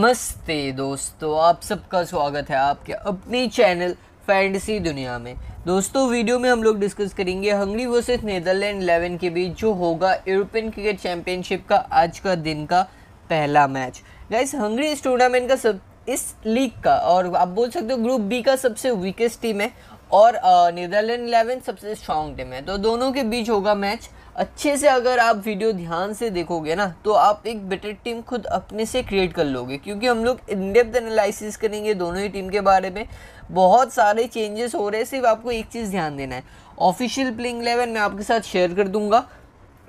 नमस्ते दोस्तों आप सबका स्वागत है आपके अपने चैनल फैंडसी दुनिया में दोस्तों वीडियो में हम लोग डिस्कस करेंगे हंगरी वर्सेस नीदरलैंड 11 के बीच जो होगा यूरोपियन क्रिकेट चैंपियनशिप का आज का दिन का पहला मैच गाइस हंगरी इस टूर्नामेंट का सब इस लीग का और आप बोल सकते हो ग्रुप बी का सबसे वीकेस्ट टीम है और नीदरलैंड इलेवन सबसे स्ट्रॉन्ग टीम है तो दोनों के बीच होगा मैच अच्छे से अगर आप वीडियो ध्यान से देखोगे ना तो आप एक बेटर टीम खुद अपने से क्रिएट कर लोगे क्योंकि हम लोग इनडेप्थ एनालिसिस करेंगे दोनों ही टीम के बारे में बहुत सारे चेंजेस हो रहे हैं सिर्फ आपको एक चीज़ ध्यान देना है ऑफिशियल प्लेइंग इलेवन मैं आपके साथ शेयर कर दूंगा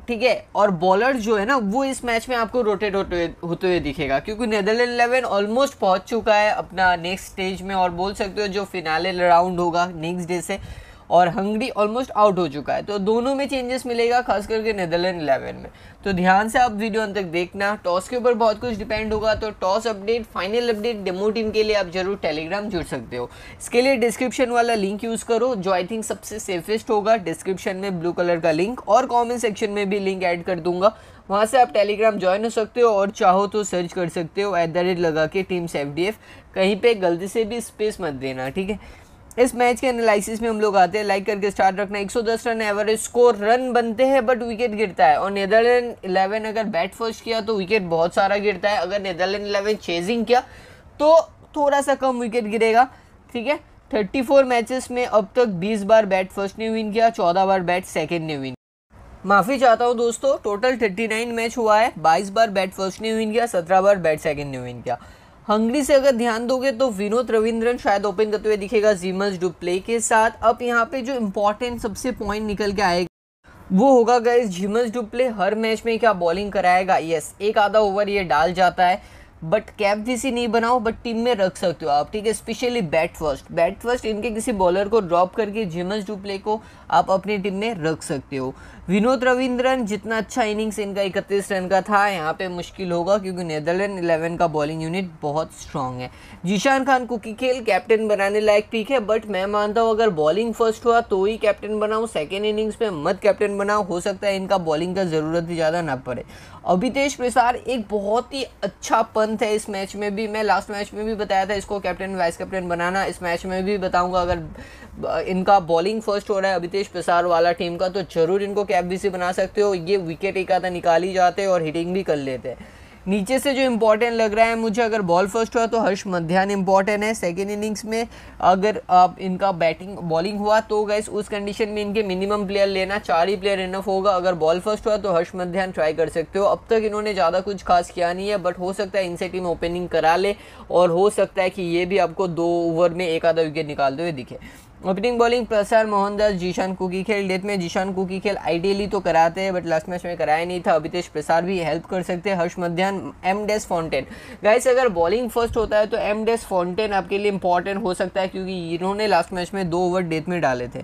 ठीक है और बॉलर जो है ना वो इस मैच में आपको रोटेट होते होते हुए दिखेगा क्योंकि नेदरलैंड इलेवन ऑलमोस्ट पहुंच चुका है अपना नेक्स्ट स्टेज में और बोल सकते हो जो फिनाले राउंड होगा नेक्स्ट डे से और हंगरी ऑलमोस्ट आउट हो चुका है तो दोनों में चेंजेस मिलेगा खास करके नेदरलैंड इलेवन में तो ध्यान से आप वीडियो अंत तक देखना टॉस के ऊपर बहुत कुछ डिपेंड होगा तो toss update final update demo team के लिए आप जरूर टेलीग्राम जुड़ सकते हो इसके लिए डिस्क्रिप्शन वाला लिंक यूज़ करो जो आई थिंक सबसे सेफेस्ट होगा डिस्क्रिप्शन में ब्लू कलर का लिंक और कॉमेंट सेक्शन में भी लिंक ऐड कर दूंगा वहाँ से आप टेलीग्राम ज्वाइन हो सकते हो और चाहो तो सर्च कर सकते हो एट द रेट लगा के टीम्स एफ कहीं पे गलती से भी स्पेस मत देना ठीक है इस मैच के एनालिसिस में हम लोग आते हैं लाइक करके स्टार्ट रखना 110 रन एवरेज स्कोर रन बनते हैं बट विकेट गिरता है और नेदरलैंड 11 अगर बैट फर्स्ट किया तो विकेट बहुत सारा गिरता है अगर नेदरलैंड 11 चेजिंग किया तो थोड़ा सा कम विकेट गिरेगा ठीक है 34 मैचेस में अब तक 20 बार बैट फर्स्ट ने विन किया चौदह बार बैट सेकेंड ने विन माफ़ी चाहता हूँ दोस्तों टोटल थर्टी मैच हुआ है बाईस बार बैट फर्स्ट ने विन किया सत्रह बार बैट सेकेंड ने विन किया हंगरी से अगर ध्यान दोगे तो विनोद रविंद्रन शायद ओपन करते हुए दिखेगा जीमल्स डुप्ले के साथ अब यहाँ पे जो इम्पोर्टेंट सबसे पॉइंट निकल के आएगा वो होगा गाइज जीमल्स डुप्ले हर मैच में क्या बॉलिंग कराएगा यस एक आधा ओवर ये डाल जाता है बट कैप जैसी नहीं बनाओ बट टीम में रख सकते हो आप ठीक है specially bat first bat first इनके किसी बॉलर को ड्रॉप करके जिमस डुप्ले को आप अपनी टीम में रख सकते हो विनोद रविंद्रन जितना अच्छा इनिंग्स इनका इकतीस रन का था यहाँ पे मुश्किल होगा क्योंकि नेदरलैंड इलेवन का बॉलिंग यूनिट बहुत स्ट्रांग है जीशान खान कुकी खेल कैप्टन बनाने लायक पीक है बट मैं मानता हूँ अगर बॉलिंग फर्स्ट हुआ तो ही कैप्टन बनाऊँ सेकेंड इनिंग्स में मत कैप्टन बनाओ हो सकता है इनका बॉलिंग का ज़रूरत ही ज़्यादा ना पड़े अभितेश प्रसार एक बहुत ही अच्छा पन कदम थे इस मैच में भी मैं लास्ट मैच में भी बताया था इसको कैप्टन वाइस कैप्टन बनाना इस मैच में भी बताऊंगा अगर इनका बॉलिंग फर्स्ट हो रहा है अभितेश प्रसार वाला टीम का तो ज़रूर इनको कैप बना सकते हो ये विकेट एक आधा निकाल ही जाते और हिटिंग भी कर लेते हैं नीचे से जो इम्पोर्टेंट लग रहा है मुझे अगर बॉल फर्स्ट हुआ तो हर्ष मध्यान इम्पॉर्टेंट है सेकेंड इनिंग्स में अगर आप इनका बैटिंग बॉलिंग हुआ तो गैस उस कंडीशन में इनके मिनिमम प्लेयर लेना चार ही प्लेयर इनफ होगा अगर बॉल फर्स्ट हुआ तो हर्ष मध्यान ट्राई कर सकते हो अब तक इन्होंने ज़्यादा कुछ खास किया नहीं है बट हो सकता है इनसे टीम ओपनिंग करा ले और हो सकता है कि ये भी आपको दो ओवर में एक आधा विकेट निकालते हुए दिखे ओपनिंग बॉलिंग प्रसार मोहनदास जीशान कुकी खेल डेथ में जीशान कुकी खेल आइडियली तो कराते हैं बट लास्ट मैच में कराया नहीं था अभितेश प्रसार भी हेल्प कर सकते हैं Harsh Mandhyan M des Fountain guys अगर बॉलिंग फर्स्ट होता है तो एम डेस फॉन्टेन आपके लिए इंपॉर्टेंट हो सकता है क्योंकि इन्होंने लास्ट मैच में दो ओवर डेथ में डाले थे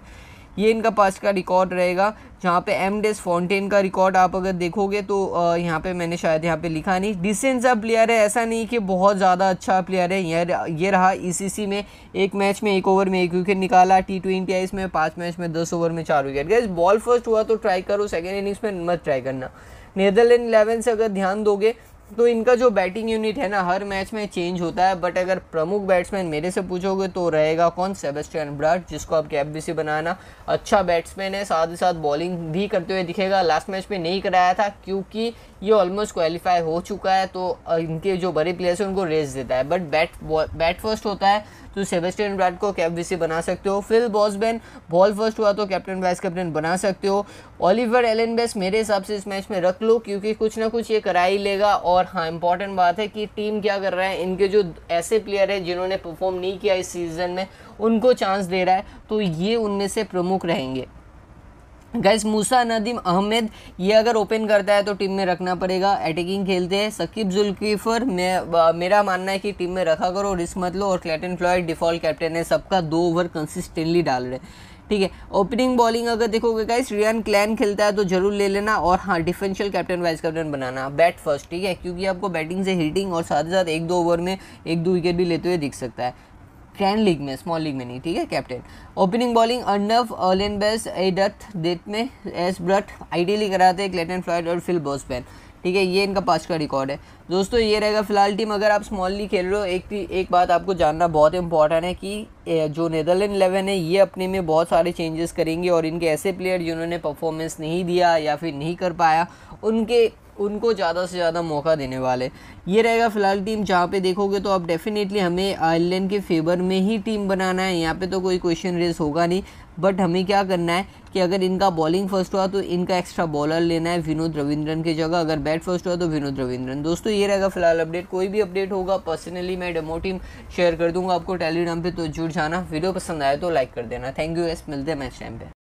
ये इनका पास का रिकॉर्ड रहेगा जहाँ पे एम डेस फाउंटेन का रिकॉर्ड आप अगर देखोगे तो यहाँ पे मैंने शायद यहाँ पे लिखा नहीं डिसेंस प्लेयर है ऐसा नहीं कि बहुत ज़्यादा अच्छा प्लेयर है यार ये रहा ईसीसी e में एक मैच में एक ओवर में एक विकेट निकाला टी ट्वेंटी आई में पाँच मैच में दस ओवर में चार विकेट गए बॉल फर्स्ट हुआ तो ट्राई करो सेकेंड इनिंग्स में मत ट्राई करना नेदरलैंड इलेवन से अगर ध्यान दोगे तो इनका जो बैटिंग यूनिट है ना हर मैच में चेंज होता है बट अगर प्रमुख बैट्समैन मेरे से पूछोगे तो रहेगा कौन सेबेस्टियन ब्राट जिसको आप कैप बी बनाना अच्छा बैट्समैन है साथ ही साथ बॉलिंग भी करते हुए दिखेगा लास्ट मैच में नहीं कराया था क्योंकि ये ऑलमोस्ट क्वालिफाई हो चुका है तो इनके जो बड़े प्लेयर्स हैं उनको रेस देता है बट बैट बैट फर्स्ट होता है तो सेबेस्टियन ब्रैड को कैप विसी बना सकते हो फिल बॉसबेन बॉल फर्स्ट हुआ तो कैप्टन वाइस कैप्टन बना सकते हो ऑलिवर एलन बेस मेरे हिसाब से इस मैच में रख लो क्योंकि कुछ ना कुछ ये करा ही लेगा और हाँ इंपॉर्टेंट बात है कि टीम क्या कर रहा है इनके जो ऐसे प्लेयर हैं जिन्होंने परफॉर्म नहीं किया इस सीज़न में उनको चांस दे रहा है तो ये उनमें से प्रमुख रहेंगे गैस मूसा नदीम अहमद ये अगर ओपन करता है तो टीम में रखना पड़ेगा अटैकिंग खेलते हैं सकीब जुल्कीफर मैं मेरा मानना है कि टीम में रखा करो रिस्क मत लो और क्लेटन फ्लॉयड डिफॉल्ट कैप्टन है सबका दो ओवर कंसिस्टेंटली डाल रहे हैं ठीक है ओपनिंग बॉलिंग अगर देखोगे गाइस रियान क्लैन खेलता है तो जरूर ले लेना और हाँ डिफेंशियल कैप्टन वाइस कैप्टन बनाना बैट फर्स्ट ठीक है क्योंकि आपको बैटिंग से हिटिंग और साथ ही साथ एक दो ओवर में एक दो विकेट भी लेते हुए दिख सकता है ग्रैंड लीग में स्मॉल लीग में नहीं ठीक है captain opening bowling Arnav Arlin बेस एडथ डेथ में एस ब्रट आइडियली कराते हैं क्लेटन फ्लॉयड और फिल बोसपेन ठीक है ये इनका पाँच का रिकॉर्ड है दोस्तों ये रहेगा फिलहाल टीम अगर आप स्मॉल लीग खेल रहे हो एक एक बात आपको जानना बहुत इंपॉर्टेंट है कि जो नेदरलैंड इलेवन है ये अपने में बहुत सारे चेंजेस करेंगे और इनके ऐसे प्लेयर जिन्होंने परफॉर्मेंस नहीं दिया या फिर नहीं कर पाया उनके उनको ज़्यादा से ज़्यादा मौका देने वाले ये रहेगा फिलहाल टीम जहाँ पे देखोगे तो आप डेफिनेटली हमें आयरलैंड के फेवर में ही टीम बनाना है यहाँ पे तो कोई क्वेश्चन रेस होगा नहीं बट हमें क्या करना है कि अगर इनका बॉलिंग फर्स्ट हुआ तो इनका एक्स्ट्रा बॉलर लेना है विनोद रविंद्रन की जगह अगर बैट फर्स्ट हुआ तो विनोद रविंद्रन दोस्तों ये रहेगा फिलहाल अपडेट कोई भी अपडेट होगा पर्सनली मैं डेमो टीम शेयर कर दूँगा आपको टेलीग्राम पर तो जुड़ जाना वीडियो पसंद आए तो लाइक कर देना थैंक यू एस मिलते हैं मैच टाइम पर